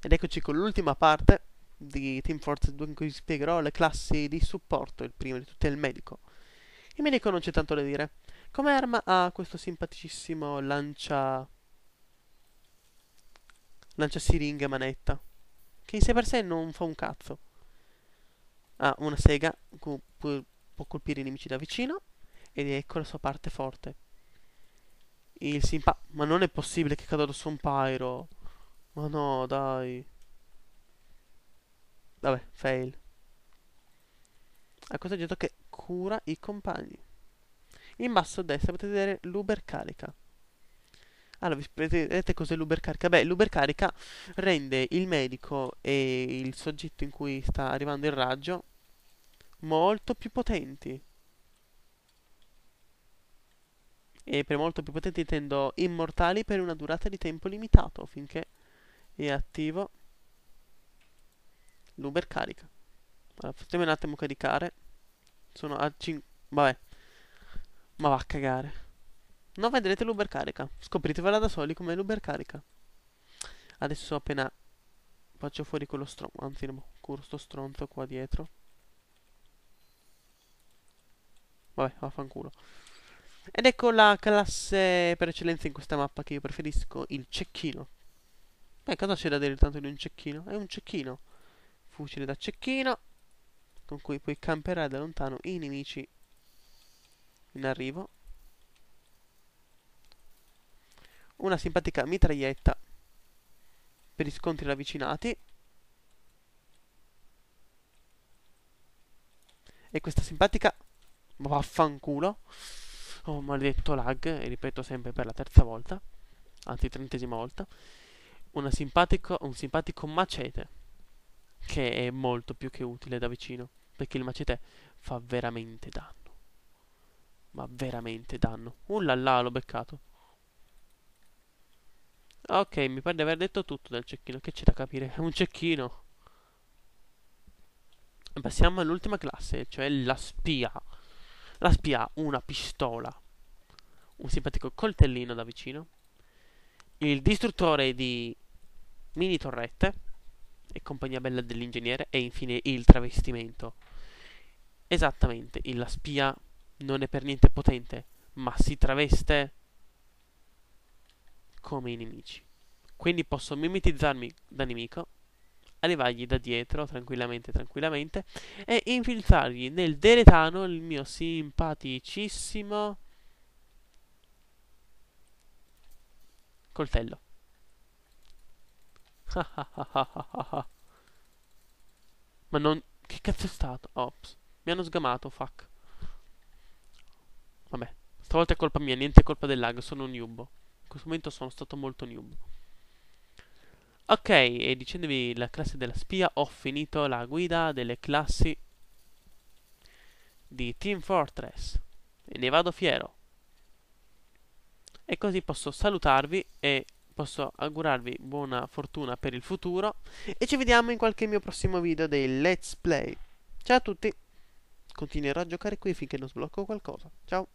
Ed eccoci con l'ultima parte di Team Fortress 2 in cui spiegherò le classi di supporto, il primo di tutti è il medico. Il medico non c'è tanto da dire. Come arma ha questo simpaticissimo lancia... lancia siringhe manetta, che in sé per sé non fa un cazzo. Ha una sega, può, può colpire i nemici da vicino, ed ecco la sua parte forte. Il simpa... ma non è possibile che cada addosso un pyro ma no, dai. Vabbè, fail. questo ecco, oggetto che cura i compagni. In basso a destra potete vedere l'Ubercarica. Allora, vedete cos'è l'Ubercarica? Beh, l'Ubercarica rende il medico e il soggetto in cui sta arrivando il raggio molto più potenti. E per molto più potenti intendo immortali per una durata di tempo limitato, finché e attivo l'Uber carica allora, fatemi un attimo caricare sono a 5 vabbè ma va a cagare non vedrete l'Uber carica scopritevela da soli come l'Uber carica adesso appena faccio fuori quello stronzo anzi no curo sto stronzo qua dietro vabbè vaffanculo ed ecco la classe per eccellenza in questa mappa che io preferisco il cecchino Beh, cosa c'è da dire tanto di un cecchino? È un cecchino. Fucile da cecchino, con cui puoi camperare da lontano i nemici in arrivo. Una simpatica mitraglietta per gli scontri ravvicinati. E questa simpatica... Vaffanculo. Oh, maledetto lag, e ripeto sempre per la terza volta, anzi trentesima volta un simpatico macete che è molto più che utile da vicino perché il macete fa veramente danno. Ma veramente danno. Uh là là, l'ho beccato. Ok, mi pare di aver detto tutto del cecchino. Che c'è da capire? È un cecchino. Passiamo all'ultima classe, cioè la spia. La spia ha una pistola. Un simpatico coltellino da vicino il distruttore di mini torrette e compagnia bella dell'ingegnere e infine il travestimento. Esattamente, la spia non è per niente potente, ma si traveste come i nemici. Quindi posso mimetizzarmi da nemico, arrivargli da dietro tranquillamente, tranquillamente e infiltrargli nel deletano il mio simpaticissimo coltello. Ma non... Che cazzo è stato? Ops. Mi hanno sgamato, fuck. Vabbè. Stavolta è colpa mia, niente colpa del lag, sono un noob. In questo momento sono stato molto noob. Ok, e dicendovi la classe della spia, ho finito la guida delle classi di Team Fortress. E ne vado fiero e così posso salutarvi e posso augurarvi buona fortuna per il futuro e ci vediamo in qualche mio prossimo video del Let's Play. Ciao a tutti! Continuerò a giocare qui finché non sblocco qualcosa. Ciao!